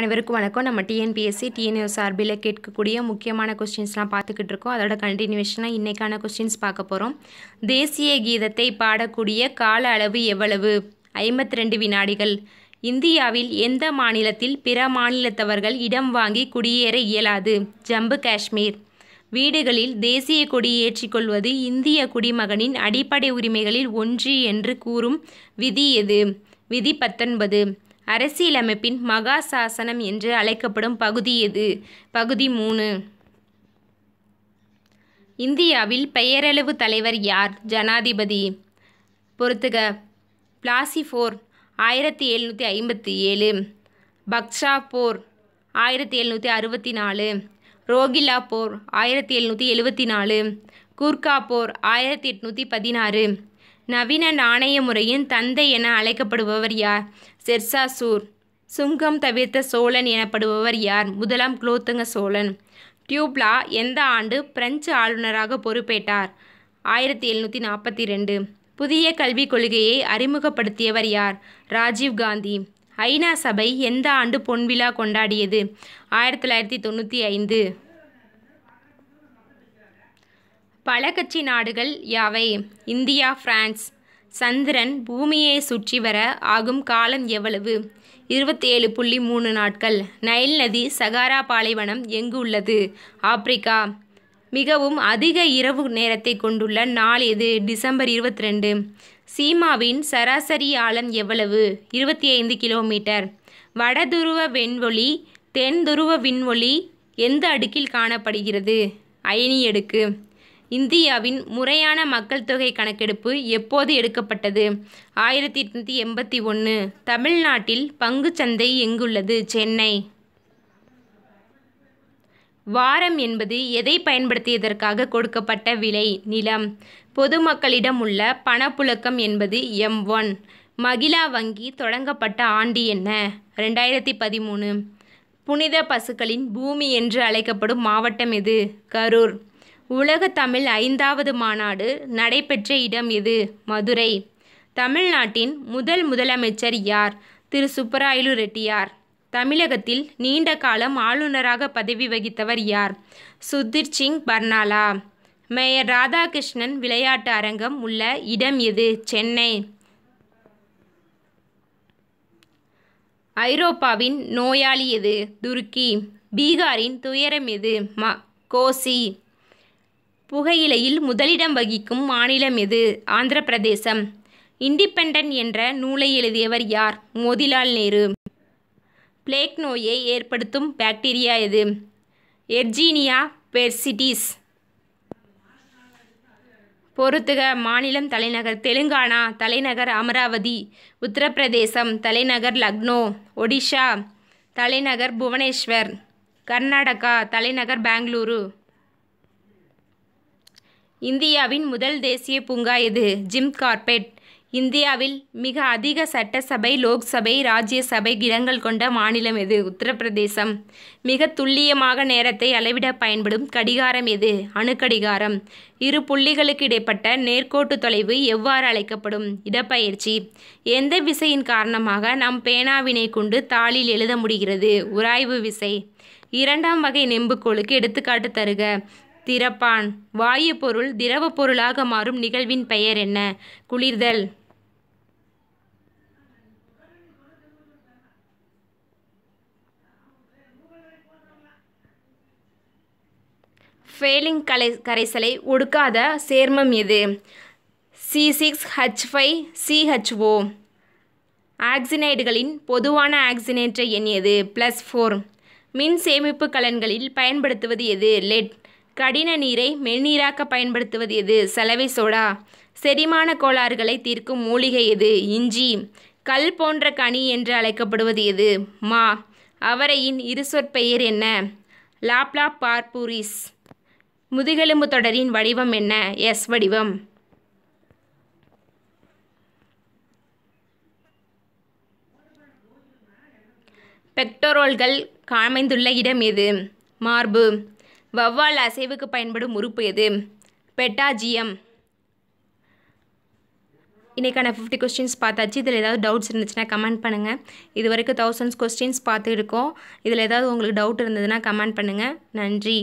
அனைவருக்கும் வணக்கம் நம்ம டிஎன்பிஎஸ்சி டிஎன்எஸ் சார்பில் கேட்கக்கூடிய முக்கியமான கொஸ்டின்ஸ்லாம் பார்த்துக்கிட்டு இருக்கோம் அதோட கண்டினியூஷனாக இன்றைக்கான கொஸ்டின்ஸ் பார்க்க போகிறோம் தேசிய கீதத்தை பாடக்கூடிய கால அளவு எவ்வளவு ஐம்பத்தி ரெண்டு வினாடிகள் இந்தியாவில் எந்த மாநிலத்தில் பிற மாநிலத்தவர்கள் இடம் வாங்கி குடியேற இயலாது ஜம்மு காஷ்மீர் வீடுகளில் தேசிய கொடி ஏற்றிக்கொள்வது இந்திய குடிமகனின் அடிப்படை உரிமைகளில் ஒன்று என்று கூறும் விதி எது விதி பத்தொன்பது அரசியலமைப்பின் மகா சாசனம் என்று அழைக்கப்படும் பகுதி எது பகுதி மூணு இந்தியாவில் பெயரளவு தலைவர் யார் ஜனாதிபதி பொறுத்துக பிளாசிஃபோர் ஆயிரத்தி எழுநூற்றி ஐம்பத்தி ஏழு பக்ஷா போர் ஆயிரத்தி எழுநூற்றி அறுபத்தி நாலு ரோகிலா போர் ஆயிரத்தி எழுநூற்றி எழுபத்தி நாலு கூர்கா போர் ஆயிரத்தி எட்நூற்றி பதினாறு நவீன நாணய முறையின் தந்தை என அழைக்கப்படுபவர் யார் செர்சாசூர் சுங்கம் தவிர்த்த சோழன் எனப்படுபவர் யார் முதலாம் குலோத்துங்க சோழன் டியூப்லா எந்த ஆண்டு பிரெஞ்சு ஆளுநராக பொறுப்பேற்றார் ஆயிரத்தி எழுநூற்றி நாற்பத்தி ரெண்டு புதிய கல்விக் கொள்கையை அறிமுகப்படுத்தியவர் யார் ராஜீவ் காந்தி ஐநா சபை எந்த ஆண்டு பொன்விழா கொண்டாடியது ஆயிரத்தி தொள்ளாயிரத்தி தொண்ணூற்றி ஐந்து பல கட்சி நாடுகள் யாவை இந்தியா பிரான்ஸ் சந்திரன் பூமியை சுற்றி வர ஆகும் காலம் எவ்வளவு இருபத்தேழு புள்ளி மூணு நாட்கள் நைல் நதி சகாரா பாலைவனம் எங்கு உள்ளது ஆப்பிரிக்கா மிகவும் அதிக இரவு நேரத்தை கொண்டுள்ள நாள் எது டிசம்பர் இருபத்தி ரெண்டு சீமாவின் சராசரி ஆழம் எவ்வளவு இருபத்தி ஐந்து கிலோமீட்டர் வடதுருவ வெண்வொளி தென் துருவ விண்வொளி எந்த அடுக்கில் காணப்படுகிறது அயனி அடுக்கு இந்தியாவின் முறையான மக்கள் தொகை கணக்கெடுப்பு எப்போது எடுக்கப்பட்டது ஆயிரத்தி எட்நூற்றி எண்பத்தி ஒன்று தமிழ்நாட்டில் பங்குச்சந்தை எங்குள்ளது சென்னை வாரம் என்பது எதை பயன்படுத்தியதற்காக கொடுக்கப்பட்ட விலை நிலம் பொதுமக்களிடம் உள்ள பணப்புழக்கம் என்பது எம் ஒன் மகிழா வங்கி தொடங்கப்பட்ட ஆண்டு என்ன ரெண்டாயிரத்தி பதிமூணு புனித பசுக்களின் பூமி என்று அழைக்கப்படும் மாவட்டம் எது கரூர் உலக தமிழ் ஐந்தாவது மாநாடு நடைபெற்ற இடம் எது மதுரை தமிழ்நாட்டின் முதல் முதலமைச்சர் யார் திரு சுப்பராயலு ரெட்டியார் தமிழகத்தில் நீண்ட காலம் ஆளுநராக பதவி வகித்தவர் யார் சுதிர் சிங் பர்னாலா மேயர் ராதாகிருஷ்ணன் விளையாட்டு அரங்கம் உள்ள இடம் எது சென்னை ஐரோப்பாவின் நோயாளி எது துருக்கி பீகாரின் துயரம் எது ம கோசி புகையிலையில் முதலிடம் வகிக்கும் மாநிலம் எது ஆந்திர பிரதேசம் இண்டிபெண்டன்ட் என்ற நூலை எழுதியவர் யார் மோதிலால் நேரு பிளேக் நோயை ஏற்படுத்தும் பாக்டீரியா எது எர்ஜீனியா பெர்சிட்டிஸ் பொறுத்துக மாநிலம் தலைநகர் தெலுங்கானா தலைநகர் அமராவதி உத்தரப்பிரதேசம் தலைநகர் லக்னோ ஒடிஷா தலைநகர் புவனேஸ்வர் கர்நாடகா தலைநகர் பெங்களூரு இந்தியாவின் முதல் தேசிய பூங்கா எது ஜிம் கார்பெட் இந்தியாவில் மிக அதிக சட்டசபை லோக்சபை ராஜ்யசபை இடங்கள் கொண்ட மாநிலம் எது உத்தரப்பிரதேசம் மிக துல்லியமாக நேரத்தை அளவிட பயன்படும் கடிகாரம் எது அணுக்கடிகாரம் இரு புள்ளிகளுக்கு இடைப்பட்ட நேர்கோட்டு தொலைவு எவ்வாறு அழைக்கப்படும் இடப்பயிற்சி எந்த விசையின் காரணமாக நாம் பேனாவினை கொண்டு தாளில் எழுத முடிகிறது உராய்வு விசை இரண்டாம் வகை நெம்புக்கோளுக்கு எடுத்துக்காட்டு தருக திறப்பான் வாயு பொருள் திரவ பொருளாக மாறும் நிகழ்வின் பெயர் என்ன குளிர்தல் ஃபேலிங் கலை கரைசலை ஒடுக்காத சேர்மம் எது C six H five C H O ஆக்சினைடுகளின் பொதுவான ஆக்சினேட்டை எண் எது ப்ளஸ் ஃபோர் மின் சேமிப்பு கலன்களில் பயன்படுத்துவது எது லெட் கடின நீரை மென்னீராக்க பயன்படுத்துவது எது சலவை சோடா செரிமான கோளாறுகளை தீர்க்கும் மூலிகை எது இஞ்சி கல் போன்ற கனி என்று அழைக்கப்படுவது எது மா அவரையின் இரு சொற்பெயர் என்ன லாப்லா பார்பூரிஸ் முதுகெலும்பு தொடரின் வடிவம் என்ன எஸ் வடிவம் பெக்டோரோல்கள் காமைந்துள்ள இடம் எது மார்பு வவ்வால் அசைவுக்கு பயன்படும் உறுப்பு எது பெட்டாஜியம் இன்றைக்கான ஃபிஃப்டி கொஸ்டின்ஸ் பார்த்தாச்சு இதில் ஏதாவது டவுட்ஸ் இருந்துச்சுன்னா கமெண்ட் பண்ணுங்கள் இது வரைக்கும் தௌசண்ட்ஸ் கொஸ்டின்ஸ் பார்த்துருக்கோம் இதில் ஏதாவது உங்களுக்கு டவுட் இருந்ததுன்னா கமெண்ட் பண்ணுங்கள் நன்றி